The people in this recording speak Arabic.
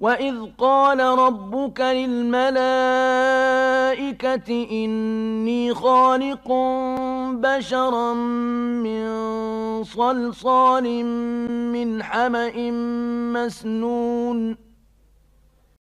وإذ قال ربك للملائكة إني خالق بشرا من صلصال من حمأ مسنون